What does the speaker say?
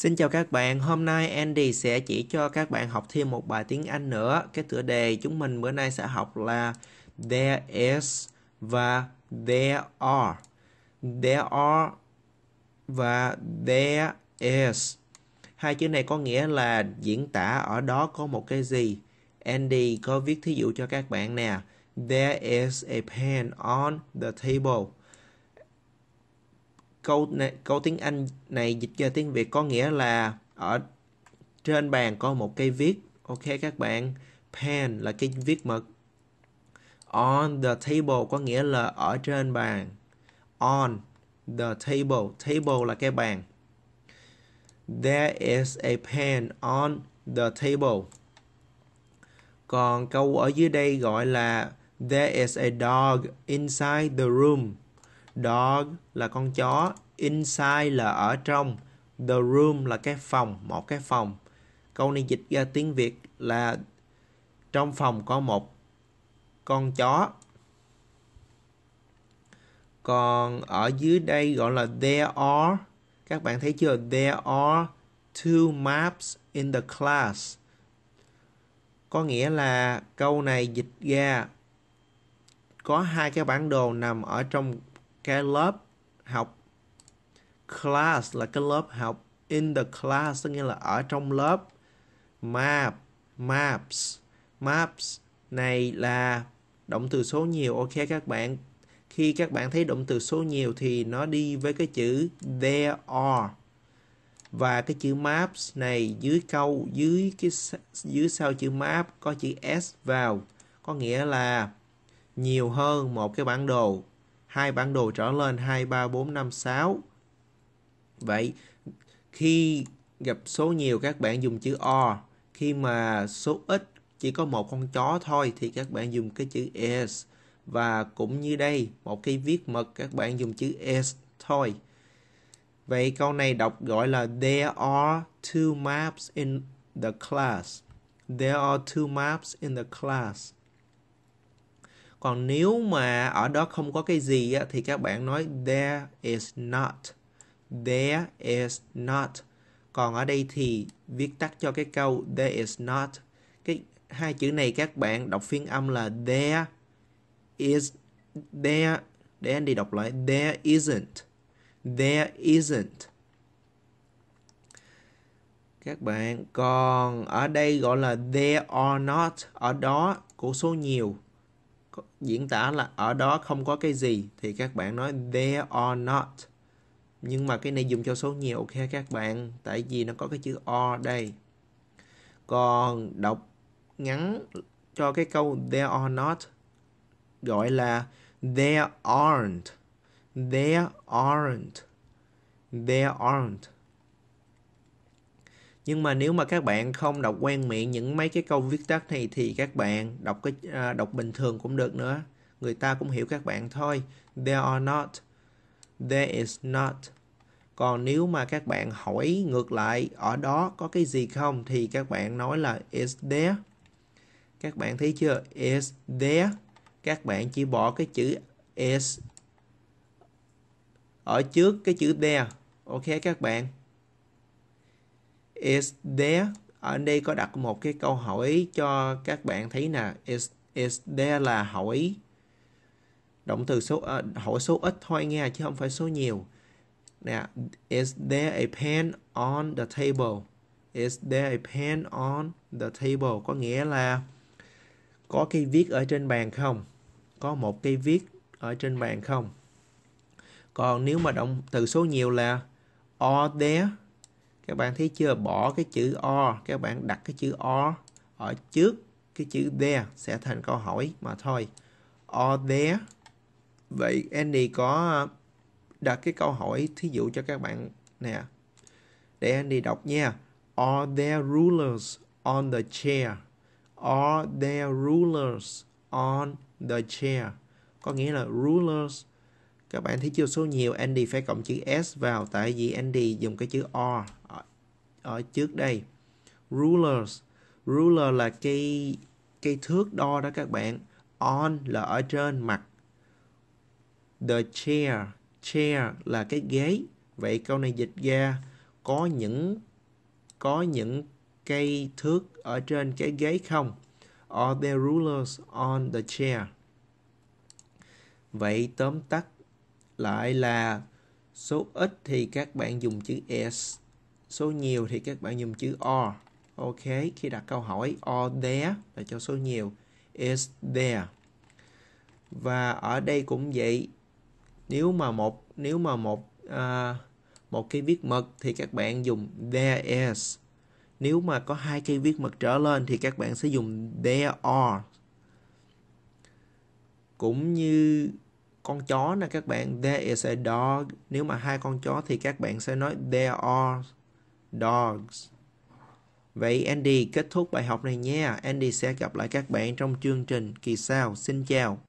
Xin chào các bạn, hôm nay Andy sẽ chỉ cho các bạn học thêm một bài tiếng Anh nữa. Cái tựa đề chúng mình bữa nay sẽ học là There is và There are. There are và There is. Hai chữ này có nghĩa là diễn tả ở đó có một cái gì. Andy có viết thí dụ cho các bạn nè. There is a pen on the table câu này, câu tiếng Anh này dịch ra tiếng Việt có nghĩa là ở trên bàn có một cây viết. Ok các bạn, pen là cây viết mực. On the table có nghĩa là ở trên bàn. On the table, table là cái bàn. There is a pen on the table. Còn câu ở dưới đây gọi là There is a dog inside the room dog là con chó inside là ở trong the room là cái phòng một cái phòng câu này dịch ra tiếng việt là trong phòng có một con chó còn ở dưới đây gọi là there are các bạn thấy chưa there are two maps in the class có nghĩa là câu này dịch ra có hai cái bản đồ nằm ở trong cái lớp học class là cái lớp học in the class nghĩa là ở trong lớp map maps maps này là động từ số nhiều ok các bạn khi các bạn thấy động từ số nhiều thì nó đi với cái chữ there are và cái chữ maps này dưới câu dưới cái dưới sau chữ map có chữ s vào có nghĩa là nhiều hơn một cái bản đồ hai bản đồ trở lên 2, 3, 4, 5, 6. Vậy khi gặp số nhiều các bạn dùng chữ O. Khi mà số ít chỉ có một con chó thôi thì các bạn dùng cái chữ S. Và cũng như đây, một cái viết mật các bạn dùng chữ S thôi. Vậy câu này đọc gọi là There are two maps in the class. There are two maps in the class còn nếu mà ở đó không có cái gì á, thì các bạn nói there is not there is not còn ở đây thì viết tắt cho cái câu there is not cái hai chữ này các bạn đọc phiên âm là there is there để anh đi đọc lại there isn't there isn't các bạn còn ở đây gọi là there are not ở đó của số nhiều diễn tả là ở đó không có cái gì thì các bạn nói there are not nhưng mà cái này dùng cho số nhiều ok các bạn tại vì nó có cái chữ o đây còn đọc ngắn cho cái câu there are not gọi là there aren't there aren't there aren't nhưng mà nếu mà các bạn không đọc quen miệng những mấy cái câu viết tắt này thì các bạn đọc cái à, đọc bình thường cũng được nữa người ta cũng hiểu các bạn thôi there are not there is not còn nếu mà các bạn hỏi ngược lại ở đó có cái gì không thì các bạn nói là is there các bạn thấy chưa is there các bạn chỉ bỏ cái chữ is ở trước cái chữ there ok các bạn is there ở đây có đặt một cái câu hỏi cho các bạn thấy nè is is there là hỏi động từ số uh, hỏi số ít thôi nghe chứ không phải số nhiều nè is there a pen on the table is there a pen on the table có nghĩa là có cây viết ở trên bàn không có một cây viết ở trên bàn không còn nếu mà động từ số nhiều là are there các bạn thấy chưa bỏ cái chữ o các bạn đặt cái chữ o ở trước cái chữ there sẽ thành câu hỏi mà thôi o there vậy Andy có đặt cái câu hỏi thí dụ cho các bạn nè để Andy đọc nha are there rulers on the chair are there rulers on the chair có nghĩa là rulers các bạn thấy chưa số nhiều Andy phải cộng chữ s vào tại vì Andy dùng cái chữ or ở trước đây rulers ruler là cây cây thước đo đó các bạn on là ở trên mặt the chair chair là cái ghế vậy câu này dịch ra có những có những cây thước ở trên cái ghế không are there rulers on the chair vậy tóm tắt lại là số ít thì các bạn dùng chữ s số nhiều thì các bạn dùng chữ are. Ok, khi đặt câu hỏi are there là cho số nhiều. Is there. Và ở đây cũng vậy. Nếu mà một nếu mà một uh, một cái viết mật thì các bạn dùng there is. Nếu mà có hai cây viết mật trở lên thì các bạn sẽ dùng there are. Cũng như con chó nè các bạn, there is a dog. Nếu mà hai con chó thì các bạn sẽ nói there are dogs. Vậy Andy kết thúc bài học này nha. Andy sẽ gặp lại các bạn trong chương trình kỳ sau. Xin chào.